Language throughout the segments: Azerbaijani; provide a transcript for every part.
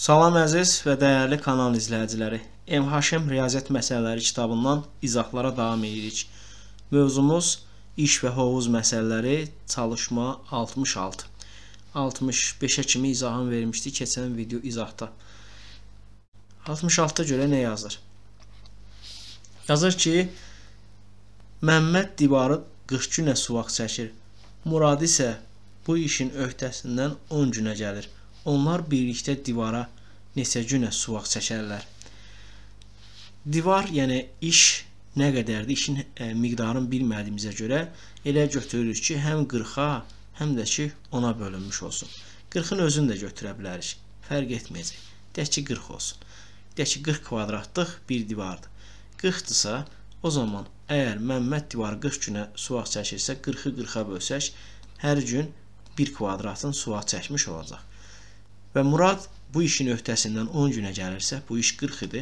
Salam əziz və dəyərli kanal izləyiciləri. MHM Riyaziyyat Məsələləri kitabından izahlara davam edirik. Mövzumuz iş və hovuz məsələləri çalışma 66. 65-ə kimi izahını vermişdi keçən video izahda. 66-da görə nə yazır? Yazır ki, Məmməd divarı 40 günə suvaq çəkir. Murad isə bu işin öhdəsindən 10 günə gəlir. Onlar birlikdə divara neçə günə suvaq çəkərlər. Divar, yəni iş nə qədərdir? İşin ə, e, miqdarını bilmədiyimizə görə elə götürürük ki, həm 40-a, həm də ki 10-a bölünmüş olsun. 40-ın özünü də götürə bilərik. Fərq etməyəcək. Deyək ki 40 olsun. Deyək ki 40 kvadratlıq bir divardır. 40-dırsa, o zaman əgər Məmməd divarı 40 günə suvaq çəkirsə, 40-ı 40-a bölsək, hər gün 1 kvadratın suvaq çəkmiş olacaq. Və Murad bu işin öhdəsindən 10 günə gəlirsə, bu iş 40 idi,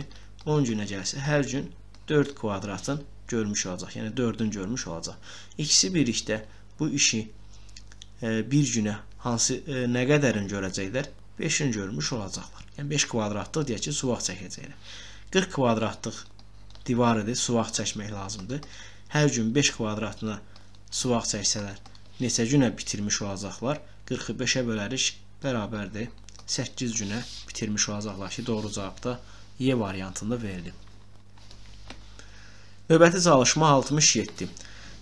10 günə gəlsə hər gün 4 kvadratın görmüş olacaq, yəni 4-ün görmüş olacaq. İkisi birlikdə bu işi e, bir günə hansı e, nə qədərin görəcəklər? 5-in görmüş olacaqlar. Yəni 5 kvadratlıq deyək ki, suvaq çəkəcəklər. 40 kvadratlıq divar idi, suvaq çəkmək lazımdır. Hər gün 5 kvadratına suvaq çəksələr, neçə günə bitirmiş olacaqlar? 45-ə bölərik, bərabərdir 8 günə bitirmiş olacaqlar ki, doğru cavab da Y e variantında verilib. Növbəti çalışma 67.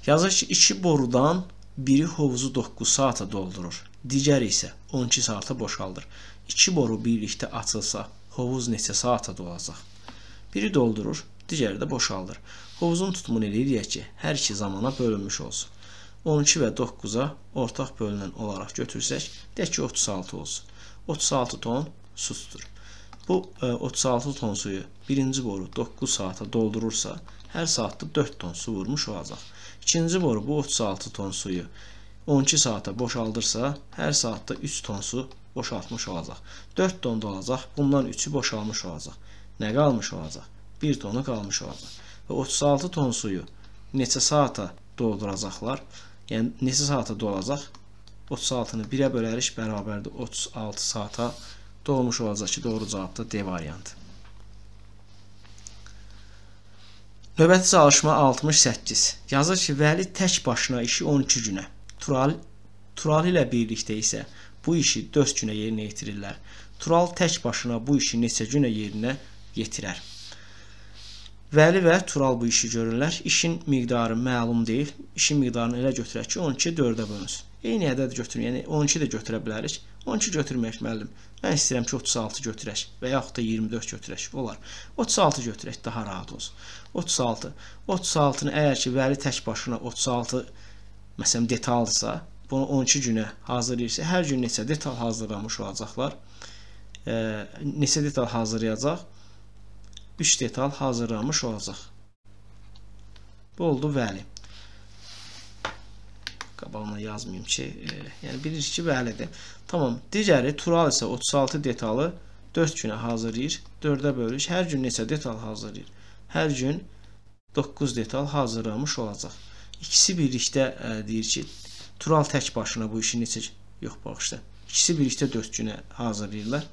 Yazır ki, 2 borudan biri hovuzu 9 saata doldurur, digəri isə 12 saata boşaldır. 2 boru birlikdə açılsa, hovuz neçə saata dolacaq? Biri doldurur, digəri də boşaldır. Hovuzun tutumunu eləyir ki, hər iki zamana bölünmüş olsun. 12 və 9-a ortaq bölünən olaraq götürsək, de ki, 36 olsun. 36 ton su tutur. Bu 36 e, ton suyu birinci boru 9 saata doldurursa, hər saatda 4 ton su vurmuş olacaq. İkinci boru bu 36 ton suyu 12 saata boşaldırsa, hər saatda 3 ton su boşaltmış olacaq. 4 ton da olacaq, bundan 3-ü boşalmış olacaq. Nə qalmış olacaq? 1 tonu qalmış olacaq. Və 36 ton suyu neçə saata dolduracaqlar? Yəni, neçə saata dolacaq? 36-nı 1-ə bölərik, bərabərdir 36 saata doğmuş olacaq ki, doğru cavab da D variantı. Növbəti çalışma 68. Yazır ki, Vəli tək başına işi 12 günə, Tural, Tural ilə birlikdə isə bu işi 4 günə yerinə yetirirlər. Tural tək başına bu işi neçə günə yerinə yetirər? Vəli və Tural bu işi görürlər. İşin miqdarı məlum deyil. İşin miqdarını elə götürək ki, 12 4-ə bölünsün. Eyni ədəd götürün, yəni 12 də götürə bilərik. 12 götürməyək müəllim. Mən istəyirəm ki, 36 götürək və yaxud da 24 götürək. Olar. 36 götürək daha rahat olsun. 36. 36-nı əgər ki, Vəli tək başına 36 məsələn detaldırsa, bunu 12 günə hazırlayırsa, hər gün neçə detal hazırlamış olacaqlar? E, neçə detal hazırlayacaq? 3 detal hazırlamış olacaq. Bu oldu vəli. Qabağına yazmayım ki, e, yəni bilir ki, vəlidir. Tamam, digəri tural isə 36 detalı 4 günə hazırlayır. 4-ə bölüş, hər gün neçə detal hazırlayır? Hər gün 9 detal hazırlamış olacaq. İkisi birlikdə e, deyir ki, tural tək başına bu işi neçə, yox bağışda, ikisi birlikdə 4 günə hazırlayırlar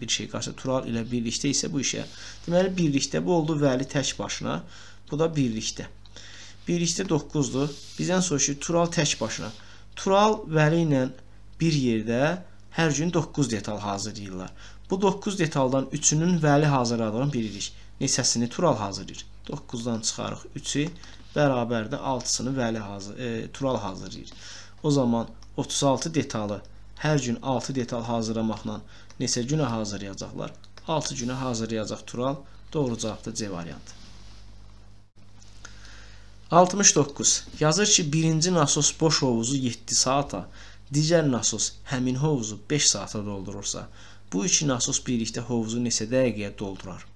bir şey qarşı Tural ilə birlikdə isə bu işə. Deməli birlikdə bu oldu Vəli tək başına. Bu da birlikdə. Birlikdə 9-dur. Bizdən soruşur Tural tək başına. Tural Vəli ilə bir yerdə hər gün 9 detal hazırlayırlar. Bu 9 detaldan 3-ünün Vəli hazırladığını bilirik. Neçəsini Tural hazırlayır. 9-dan çıxarıq 3-ü bərabər də 6-sını Vəli hazır, e, Tural hazırlayır. O zaman 36 detalı hər gün 6 detal hazırlamaqla neçə günə hazırlayacaqlar? 6 günə hazırlayacaq Tural. Doğru cavabdır C variantı. 69. Yazır ki, birinci nasos boş hovuzu 7 saata, digər nasos həmin hovuzu 5 saata doldurursa, bu iki nasos birlikdə hovuzu neçə dəqiqəyə doldurar?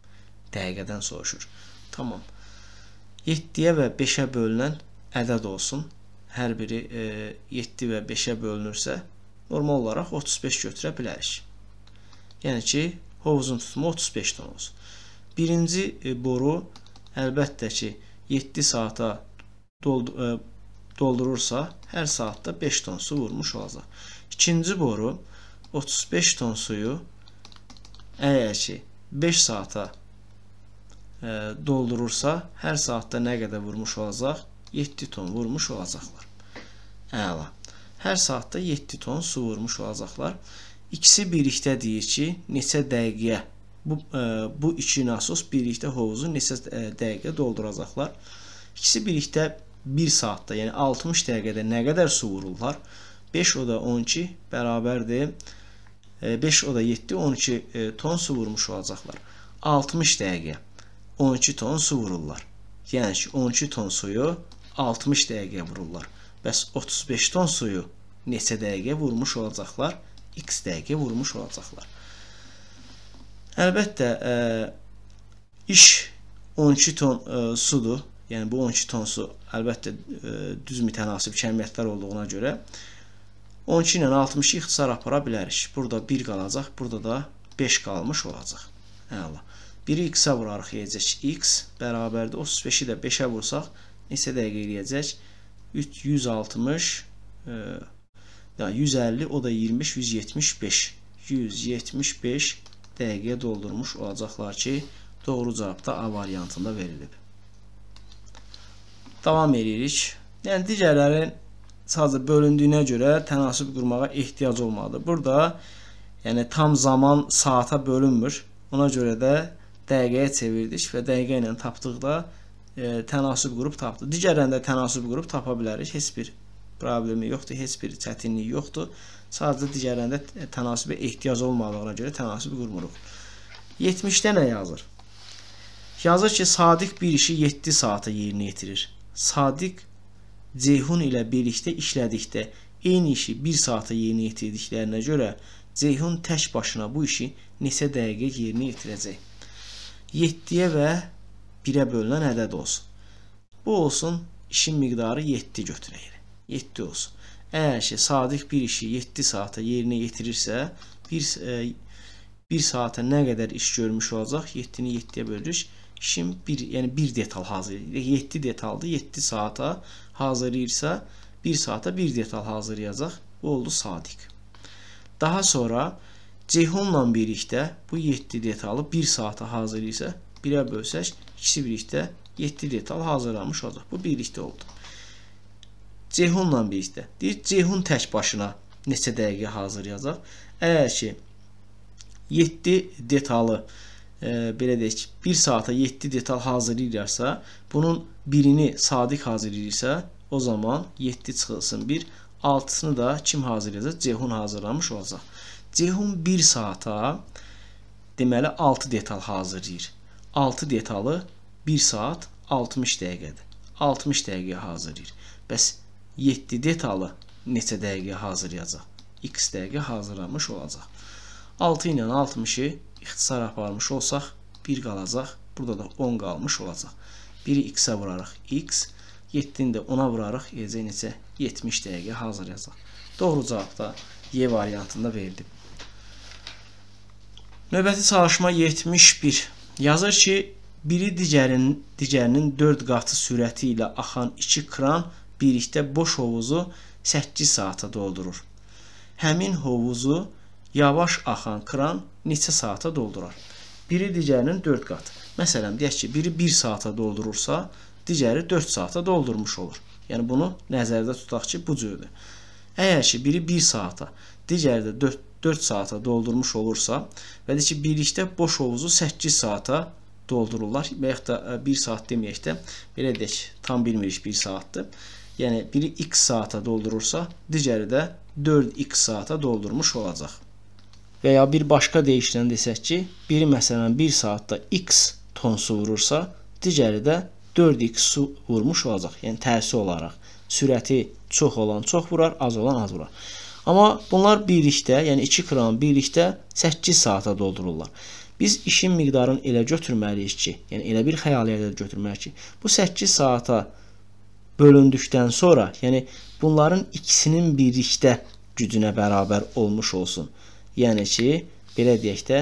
Dəqiqədən soruşur. Tamam. 7-yə və 5-ə bölünən ədəd olsun. Hər biri e, 7 və 5-ə bölünürsə, normal olaraq 35 götürə bilərik. Yəni ki, hovuzun tutumu 35 ton olsun. Birinci e, boru əlbəttə ki, 7 saata e, doldurursa, hər saatda 5 ton su vurmuş olacaq. İkinci boru 35 ton suyu əgər ki, 5 saata e, doldurursa, hər saatda nə qədər vurmuş olacaq? 7 ton vurmuş olacaqlar. Əla hər saatda 7 ton su vurmuş olacaqlar. İkisi birlikdə deyir ki, neçə dəqiqə bu ə, e, bu iki nasos birlikdə hovuzu neçə ə, e, dəqiqə dolduracaqlar. İkisi birlikdə 1 saatda, yəni 60 dəqiqədə nə qədər su vururlar? 5 oda 12 bərabərdir. 5 oda 7 12 ton su vurmuş olacaqlar. 60 dəqiqə 12 ton su vururlar. Yəni ki 12 ton suyu 60 dəqiqə vururlar. Bəs 35 ton suyu neçə dəqiqə vurmuş olacaqlar? X dəqiqə vurmuş olacaqlar. Əlbəttə, ə, e, iş 12 ton ə, e, sudur. Yəni bu 12 ton su əlbəttə ə, e, düz mütənasib kəmiyyətlər olduğuna görə 12 ilə 60-ı ixtisar apara bilərik. Burada 1 qalacaq, burada da 5 qalmış olacaq. Əla. 1-i x-ə vurarıq, yeyəcək x, bərabərdir 35-i də 5-ə vursaq, neçə dəqiqə eləyəcək? 360 e, yani 150 o da 20 175 175 dəqiqə doldurmuş olacaqlar ki doğru cavab da A variantında verilib. Davam edirik. Yəni digərlərin sadəcə bölündüyünə görə tənasib qurmağa ehtiyac olmadı. Burada yəni tam zaman saata bölünmür. Ona görə də dəqiqəyə çevirdik və dəqiqə ilə tapdıqda e, tənasib qrup tapdı. Digərində tənasib qrup tapa bilərik. Heç bir problemi yoxdur, heç bir çətinlik yoxdur. Sadəcə digərində e, tənasibə ehtiyac olmadığına görə tənasib qurmuruq. 70-də nə yazır? Yazır ki, Sadiq bir işi 7 saata yerinə yetirir. Sadiq Ceyhun ilə birlikdə işlədikdə eyni işi 1 saata yerinə yetirdiklərinə görə Ceyhun tək başına bu işi neçə dəqiqə yerinə yetirəcək? 7-yə və 1-ə bölünən ədəd olsun. Bu olsun, işin miqdarı 7 götürəyir. 7 olsun. Əgər ki, sadiq bir işi 7 saata yerinə yetirirsə, 1, 1 e, saata nə qədər iş görmüş olacaq? 7-ni 7-yə bölürük. İşin 1, yəni 1 detal hazırlayır. 7 detaldır. 7 saata hazırlayırsa, 1 saata 1 detal hazırlayacaq. Bu oldu sadiq. Daha sonra Ceyhunla birlikdə bu 7 detalı 1 saata hazırlayırsa, 1-ə bölsək, İkisi birlikdə 7 detal hazırlamış olacaq. Bu birlikdə oldu. Ceyhunla birlikdə. Deyir Ceyhun tək başına neçə dəqiqə hazırlayacaq. Əgər ki 7 detalı e, belə deyək, 1 saata 7 detal hazırlayırsa, bunun birini Sadiq hazırlayırsa, o zaman 7 çıxılsın 1, 6-sını da kim hazırlayacaq? Ceyhun hazırlamış olacaq. Ceyhun 1 saata deməli 6 detal hazırlayır. 6 detalı 1 saat 60 dəqiqədir. 60 dəqiqəyə hazırlayır. Bəs 7 detalı neçə dəqiqəyə hazırlayacaq? X dəqiqə hazırlamış olacaq. 6 ilə 60-ı ixtisar aparmış olsaq 1 qalacaq. Burada da 10 qalmış olacaq. 1-i x-ə vurarıq x, 7-ni də 10-a vurarıq, eləcə neçə 70 dəqiqə hazırlayacaq. Doğru cavab da Y variantında verildi. Növbəti çalışma 71. Yazır ki, biri digərin, digərinin 4 qatı sürəti ilə axan iki kran birlikdə boş hovuzu 8 saata doldurur. Həmin hovuzu yavaş axan kran neçə saata doldurar? Biri digərinin 4 qatı. Məsələn, deyək ki, biri 1 saata doldurursa, digəri 4 saata doldurmuş olur. Yəni bunu nəzərdə tutaq ki, bu cürdür. Əgər ki, biri 1 saata, digəri də 4 4 saata doldurmuş olursa və də ki, birlikdə boş hovuzu 8 saata doldururlar və yaxud da 1 e, saat deməyək də belə deyək, tam bilmirik 1 saatdır. Yəni biri x saata doldurursa, digəri də 4x saata doldurmuş olacaq. Və ya bir başqa deyişlə desək ki, biri məsələn 1 saatda x ton su vurursa, digəri də 4x su vurmuş olacaq. Yəni tərsi olaraq sürəti çox olan çox vurar, az olan az vurar. Amma bunlar birlikdə, yəni 2 kram birlikdə 8 saata doldururlar. Biz işin miqdarını elə götürməliyik ki, yəni elə bir xəyaliyyədə götürməliyik ki, bu 8 saata bölündükdən sonra, yəni bunların ikisinin birlikdə gücünə bərabər olmuş olsun. Yəni ki, belə deyək də,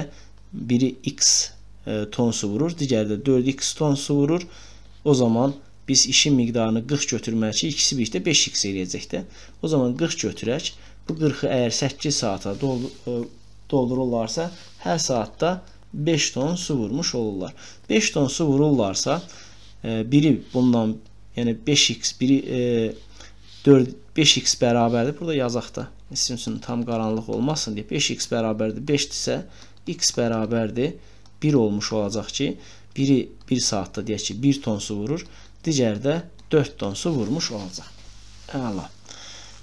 biri x e, ton su vurur, digəri də 4x ton su vurur. O zaman biz işin miqdarını 40 götürməliyik ki, ikisi birlikdə 5x eləyəcək də. O zaman 40 götürək Bu 40-ı əgər 8 saata e, doldururlarsa, hər saatda 5 ton su vurmuş olurlar. 5 ton su vururlarsa, e, biri bundan, yəni 5x, biri e, 4 5x bərabərdir. Burada yazaq da sizin üçün tam qaranlıq olmasın deyə 5x bərabərdir 5-dirsə, x bərabərdir 1 olmuş olacaq ki, biri 1 saatda deyək ki, 1 ton su vurur, digəri də 4 ton su vurmuş olacaq. Əla.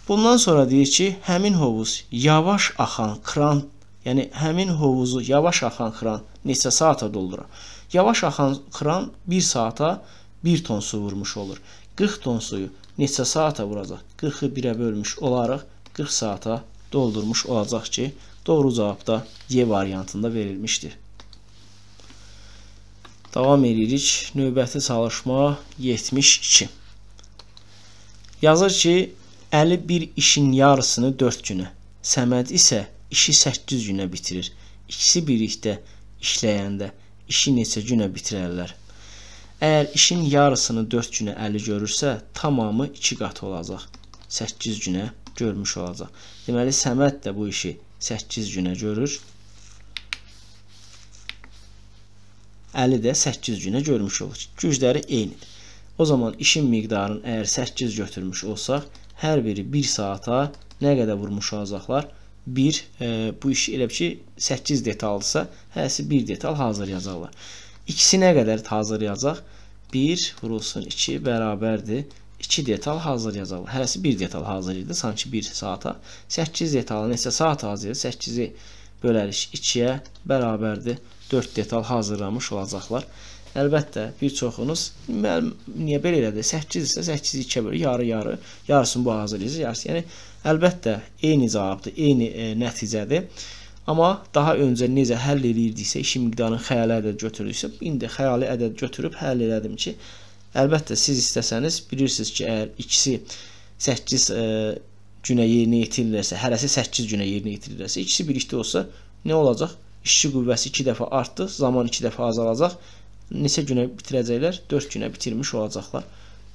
Bundan sonra deyir ki, həmin hovuz yavaş axan kran, yəni həmin hovuzu yavaş axan kran neçə saata doldura? Yavaş axan kran 1 saata 1 ton su vurmuş olur. 40 ton suyu neçə saata vuracaq? 40-ı 1-ə bölmüş olaraq 40 saata doldurmuş olacaq ki, doğru cavab da D variantında verilmişdir. Davam edirik. Növbəti çalışma 72. Yazır ki, Əli bir işin yarısını 4 günə, Səməd isə işi 8 günə bitirir. İkisi birlikdə işləyəndə işi neçə günə bitirərlər? Əgər işin yarısını 4 günə əli görürsə, tamamı 2 qat olacaq. 8 günə görmüş olacaq. Deməli Səməd də bu işi 8 günə görür. Əli də 8 günə görmüş olur. Gücləri eynidir. O zaman işin miqdarını əgər 8 götürmüş olsaq, hər biri 1 saata nə qədər vurmuş olacaqlar? 1 e, bu iş elə ki 8 detaldısa, hərəsi 1 detal hazır yazarlar. İkisi nə qədər hazır yazacaq? 1 vurulsun 2 bərabərdir. 2 detal hazır yazarlar. Hərəsi 1 detal hazır idi sanki 1 saata. 8 detalı neçə saat hazır idi? 8-i bölərik 2-yə bərabərdir. 4 detal hazırlamış olacaqlar. Əlbəttə, bir çoxunuz müəllim niyə belə elədi? 8 isə 8-i 2-yə bölür, yarı-yarı, yarısını bu hazırlayırsınız, yarısı. Yəni əlbəttə eyni cavabdır, eyni e, nəticədir. Amma daha öncə necə həll eləyirdiksə, işin miqdarını xəyali ədəd götürürüksə, indi xəyali ədəd götürüb həll elədim ki, əlbəttə siz istəsəniz bilirsiniz ki, əgər ikisi 8 e, günə yerinə yetirilirsə, hərəsi 8 günə yerinə yetirilirsə, ikisi birlikdə olsa nə olacaq? İşçi qüvvəsi 2 dəfə artdı, zaman 2 dəfə azalacaq neçə günə bitirəcəklər? 4 günə bitirmiş olacaqlar.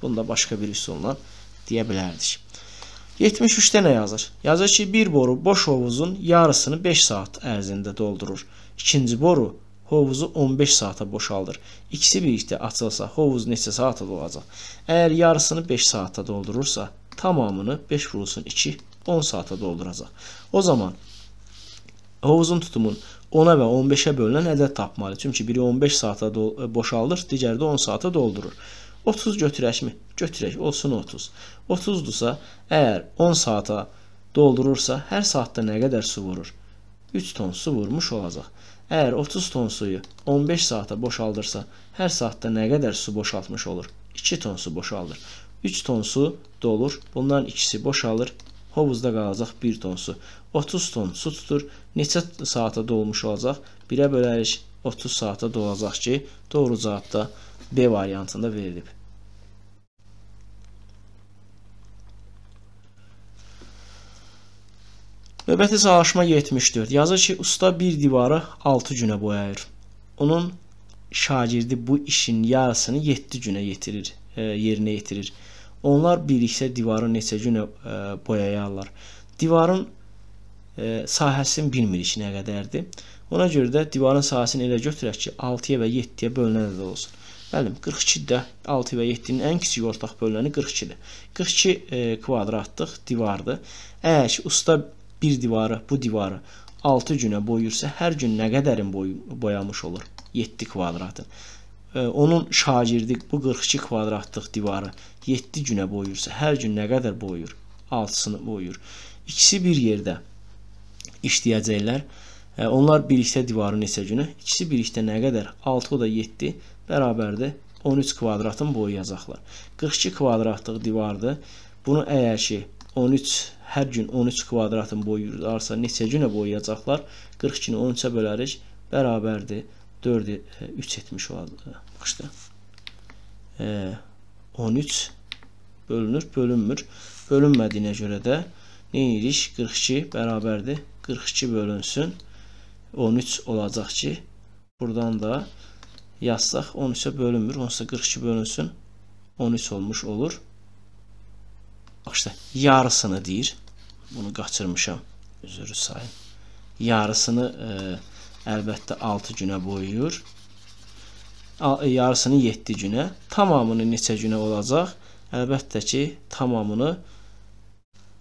Bunu da başqa bir üsulla deyə bilərdik. 73-də nə yazır? Yazır ki, bir boru boş hovuzun yarısını 5 saat ərzində doldurur. İkinci boru hovuzu 15 saata boşaldır. İkisi birlikdə açılsa hovuz neçə saata dolacaq? Əgər yarısını 5 saata doldurursa, tamamını 5 vurulsun 2 10 saata dolduracaq. O zaman hovuzun tutumun 10-a və 15-ə bölünən ədəd tapmalı. Çünki biri 15 saata boşaldır, digəri də 10 saata doldurur. 30 götürəkmi? Götürək, olsun 30. 30-dursa, əgər 10 saata doldurursa, hər saatda nə qədər su vurur? 3 ton su vurmuş olacaq. Əgər 30 ton suyu 15 saata boşaldırsa, hər saatda nə qədər su boşaltmış olur? 2 ton su boşaldır. 3 ton su dolur, bundan ikisi boşalır, Hovuzda qalacaq 1 ton su. 30 ton su tutur. Neçə saata dolmuş olacaq? 1-ə bölərik 30 saata dolacaq ki, doğru cavab da B variantında verilib. Növbəti çalışma 74. Yazır ki, usta bir divarı 6 günə boyayır. Onun şagirdi bu işin yarısını 7 günə yetirir, e, yerinə yetirir. Onlar birlikdə divarı neçə günə e, boyayarlar. Divarın e, sahəsini bilmirik nə qədərdir. Ona görə də divarın sahəsini elə götürək ki, 6-ya və 7-yə bölünən də olsun. Bəli, 42-də 6 və 7-nin ən kiçik ortaq bölünəni 42-dir. 42 e, kvadratlıq divardır. Əgər usta bir divarı, bu divarı 6 günə boyursa, hər gün nə qədərin boy boyamış olur? 7 kvadratın onun şagirdi bu 42 kvadratlıq divarı 7 günə boyuyursa, hər gün nə qədər boyuyur? 6-sını boyuyur. İkisi bir yerdə işləyəcəklər. Onlar birlikdə divarı neçə günə? İkisi birlikdə nə qədər? 6 o da 7 bərabərdir. 13 kvadratın boyayacaqlar. 42 kvadratlıq divardır. Bunu əgər ki 13 hər gün 13 kvadratın boyuyurlarsa neçə günə boyayacaqlar? 42-ni 13-ə bölərik, bərabərdir 4'ü e, 3 etmiş o baxışda. E, 13 e, bölünür, bölünmür. Bölünmədiyinə görə də neyirik? 42 bərabərdir. 42 bölünsün. 13 olacaq ki, buradan da yazsaq 13-ə bölünmür. Onsuz da 42 bölünsün. 13 olmuş olur. Bax işte yarısını deyir. Bunu qaçırmışam. Üzür sayın. Yarısını e, əlbəttə 6 günə boyuyur. E, yarısını 7 günə, tamamını neçə günə olacaq? Əlbəttə ki, tamamını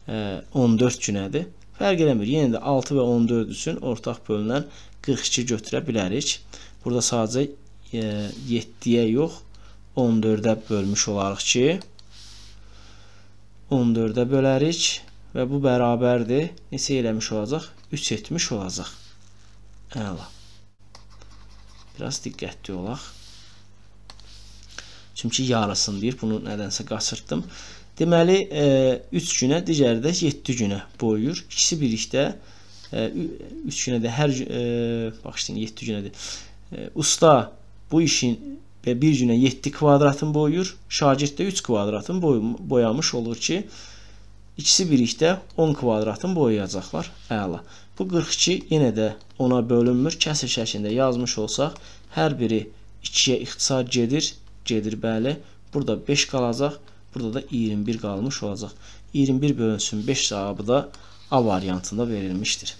14 e, günədir. Fərq eləmir. Yenə də 6 və 14 üçün ortaq bölünən 42 götürə bilərik. Burada sadəcə 7-yə e, yox, 14-ə bölmüş olarıq ki, 14-ə bölərik və bu bərabərdir. Neçə eləmiş olacaq? 3 etmiş olacaq. Əla. Biraz diqqətli olaq. Çünki yarısın deyir. Bunu nədənsə qaçırtdım. Deməli, 3 e, günə, digəri də 7 günə boyuyur. İkisi birlikdə 3 e, günə də hər e, bağışlayın 7 günədir. Usta bu işin bir günə 7 kvadratın boyuyur. Şagird də 3 kvadratın boy boyamış olur ki, İkisi birlikdə 10 kvadratın boyayacaqlar. Əla. Bu 42 yenə də ona bölünmür. Kəsir şəklində yazmış olsaq, hər biri 2-yə ixtisar gedir. Gedir, bəli. Burada 5 qalacaq. Burada da 21 qalmış olacaq. 21 bölünsün 5 cavabı da A variantında verilmişdir.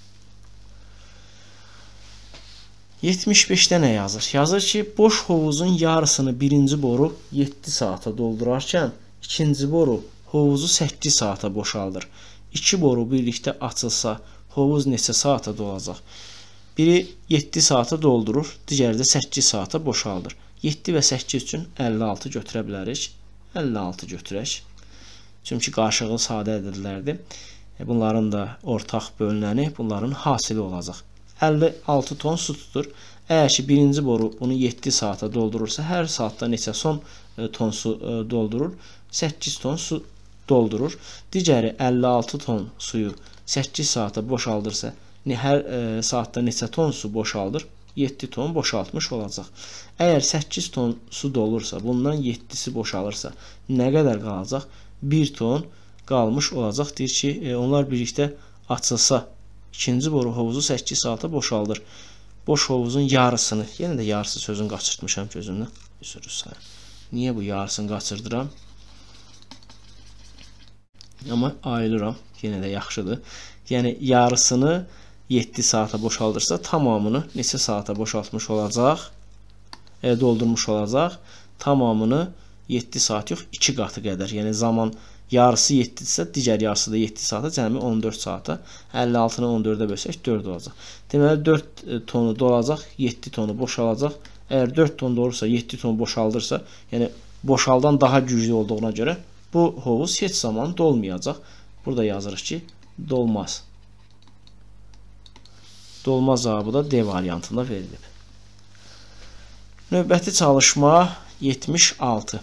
75-də nə yazır? Yazır ki, boş hovuzun yarısını birinci boru 7 saata doldurarkən, ikinci boru hovuzu 8 saata boşaldır. İki boru birlikdə açılsa, hovuz neçə saata dolacaq? Biri 7 saata doldurur, digəri də 8 saata boşaldır. 7 və 8 üçün 56 götürə bilərik. 56 götürək. Çünki qarşılığı sadə ədədlərdir. E, bunların da ortaq bölünəni bunların hasili olacaq. 56 ton su tutur. Əgər ki, birinci boru bunu 7 saata doldurursa, hər saatda neçə son e, ton su e, doldurur? 8 ton su doldurur. Digəri 56 ton suyu 8 saata boşaldırsa, hər e, saatda neçə ton su boşaldır? 7 ton boşaltmış olacaq. Əgər 8 ton su dolursa, bundan 7-si boşalırsa, nə qədər qalacaq? 1 ton qalmış olacaq. Deyir ki, e, onlar birlikdə açılsa, ikinci boru hovuzu 8 saata boşaldır. Boş hovuzun yarısını, yenə də yarısı sözünü qaçırtmışam gözümdən. Üzr istəyirəm. Niyə bu yarısını qaçırdıram? Amma ayılıram. Yenə də yaxşıdır. Yəni yarısını 7 saata boşaldırsa tamamını neçə saata boşaltmış olacaq? E, doldurmuş olacaq. Tamamını 7 saat yox, 2 qatı qədər. Yəni zaman yarısı 7 isə digər yarısı da 7 saata, cəmi 14 saata. 56-nı 14-ə bölsək 4 olacaq. Deməli 4 e, tonu dolacaq, 7 tonu boşalacaq. Əgər 4 ton dolursa, 7 ton boşaldırsa, yəni boşaldan daha güclü olduğuna görə Bu hovuz heç zaman dolmayacaq. Burada yazırıq ki, dolmaz. Dolmaz cavabı da D variantında verilib. Növbəti çalışma 76.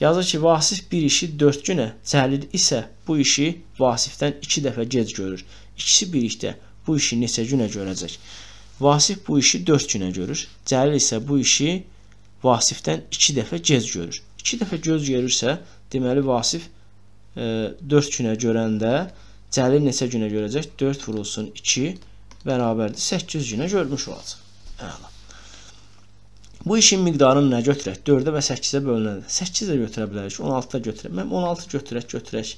Yazır ki, Vasif bir işi 4 günə, Cəlil isə bu işi Vasifdən 2 dəfə gec görür. İkisi birlikdə bu işi neçə günə görəcək? Vasif bu işi 4 günə görür. Cəlil isə bu işi Vasifdən 2 dəfə gec görür. 2 dəfə gec görürsə, Deməli Vasif e, 4 günə görəndə Cəlil neçə günə görəcək? 4 vurulsun 2 bərabərdir 8 günə görmüş olacaq. Əla. Bu işin miqdarını nə götürək? 4-ə və 8-ə bölünəndə. 8-ə götürə bilərik, 16-da götürək. Mən 16 götürək, götürək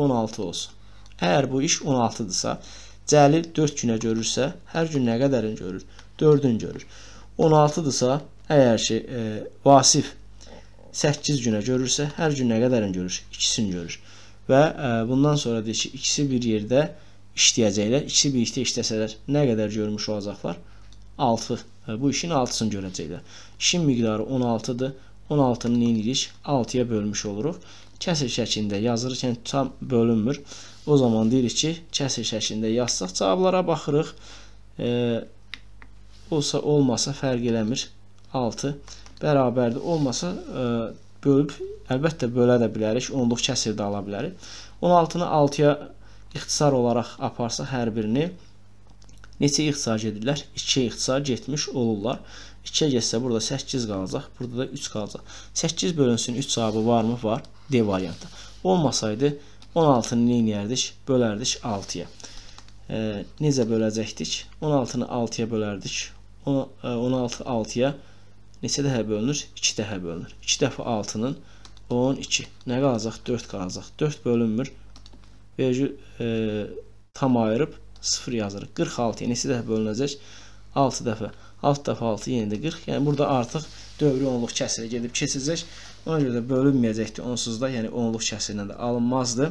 16 olsun. Əgər bu iş 16-dırsa, Cəlil 4 günə görürsə, hər gün nə qədərin görür? 4-ün görür. 16-dırsa, əgər ki, e, Vasif 8 günə görürsə, hər gün nə qədərin görür? İkisini görür. Və ə, e, bundan sonra deyir ki, ikisi bir yerdə işləyəcəklər. İkisi birlikdə işləsələr nə qədər görmüş olacaqlar? 6. E, bu işin 6-sını görəcəklər. İşin miqdarı 16-dır. 16-nı nə edirik? 6-ya bölmüş oluruq. Kəsir şəklində yazırkən tam bölünmür. O zaman deyirik ki, kəsir şəklində yazsaq cavablara baxırıq. E, olsa olmasa fərq eləmir. 6 bərabərdir. Olmasa ə, e, bölüb əlbəttə bölə də bilərik. Onluq kəsir də ala bilərik. 16-nı 6-ya ixtisar olaraq aparsa hər birini neçə ixtisar gedirlər? 2 ixtisar getmiş olurlar. 2-yə getsə burada 8 qalacaq, burada da 3 qalacaq. 8 bölünsün 3 cavabı varmı? Var. D variantı. Olmasaydı 16-nı neyniyərdik? Bölərdik 6-ya. E, necə böləcəkdik? 16-nı 6-ya bölərdik. 16 6-ya e, neçə dəfə bölünür? 2 dəfə bölünür. 2 dəfə 6-nın 12. Nə qalacaq? 4 qalacaq. 4 bölünmür. Vergül e, tam ayırıb 0 yazırıq. 46 neçə dəfə bölünəcək? 6 dəfə. 6 dəfə 6 yenə də 40. Yəni burada artıq dövrü onluq kəsirə gedib keçəcək. Ona görə də bölünməyəcəkdi onsuz da, yəni onluq kəsirinə də alınmazdı.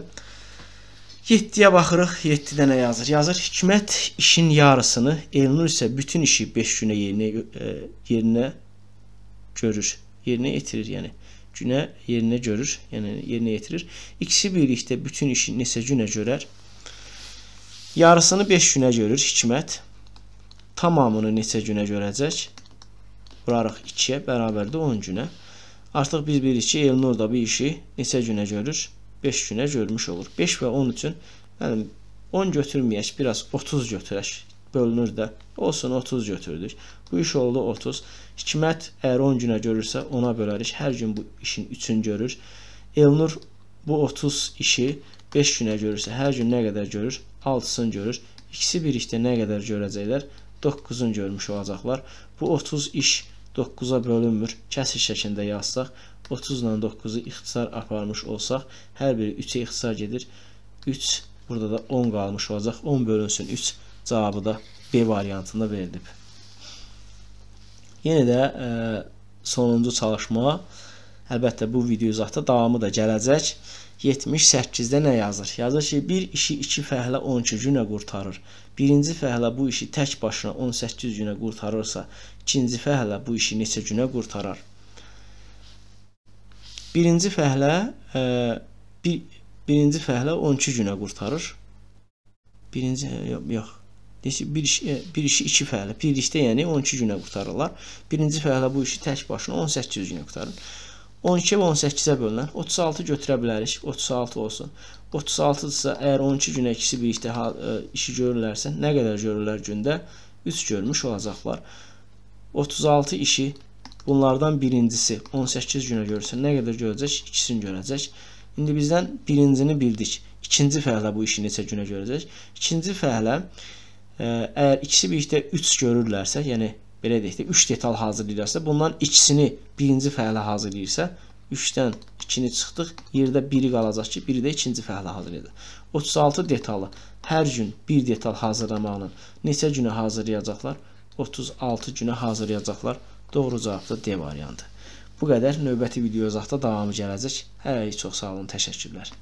7-yə baxırıq, 7 dənə yazır. Yazır, hikmət işin yarısını, Elnur isə bütün işi 5 günə yerinə, e, yerinə görür, yerinə yetirir, yəni günə yerinə görür, yəni yerinə yetirir. İkisi birlikdə bütün işi neçə günə görər? Yarısını 5 günə görür hikmət. Tamamını neçə günə görəcək? Vurarıq 2-yə, bərabərdə 10 günə. Artıq biz bilirik ki, Elnur da bir işi neçə günə görür? 5 günə görmüş olur. 5 və 10 üçün yəni 10 götürməyək, biraz 30 götürək bölünür də. Olsun 30 götürdük. Bu iş oldu 30. Hikmət əgər 10 günə görürsə ona bölərik. Hər gün bu işin 3-ünü görür. Elnur bu 30 işi 5 günə görürsə hər gün nə qədər görür? 6-sını görür. İkisi birlikdə nə qədər görəcəklər? 9-un görmüş olacaqlar. Bu 30 iş 9-a bölünmür. Kəsir şəklində yazsaq 30 ilə 9-u ixtisar aparmış olsaq hər biri 3-ə ixtisar gedir. 3 burada da 10 qalmış olacaq. 10 bölünsün 3 Cavabı da B variantında verilib. Yenə də ə, e, sonuncu çalışma əlbəttə bu video zatda davamı da gələcək. 78-də nə yazır? Yazır ki, bir işi 2 fəhlə 12 günə qurtarır. Birinci fəhlə bu işi tək başına 18 günə qurtarırsa, ikinci fəhlə bu işi neçə günə qurtarar? Birinci fəhlə ə, e, bir, birinci fəhlə 12 günə qurtarır. Birinci e, yox, yox Deyir bir iş e, bir işi 2 fəhlə, birlikdə yəni 12 günə qurtarırlar. Birinci fəhlə bu işi tək başına 18 günə qurtarır. 12 və 18-ə bölünər. 36 götürə bilərik. 36 olsun. 36-dırsa, əgər 12 günə ikisi birlikdə ə, e, işi görürlərsə, nə qədər görürlər gündə? 3 görmüş olacaqlar. 36 işi bunlardan birincisi 18 günə görürsə, nə qədər görəcək? İkisini görəcək. İndi bizdən birincini bildik. İkinci fəhlə bu işi neçə günə görəcək? İkinci fəhlə əgər ikisi birlikdə 3 görürlərsə, yəni belə deyək də 3 detal hazırlayırlarsa, bundan ikisini birinci fəhlə hazırlayırsa, 3-dən 2-ni çıxdıq, yerdə 1-i qalacaq ki, biri də ikinci fəhlə hazırlayacaq. 36 detalı hər gün bir detal hazırlamağını neçə günə hazırlayacaqlar? 36 günə hazırlayacaqlar. Doğru cavab da D variantı. Bu qədər növbəti video uzaqda davamı gələcək. Hələlik çox sağ olun, təşəkkürlər.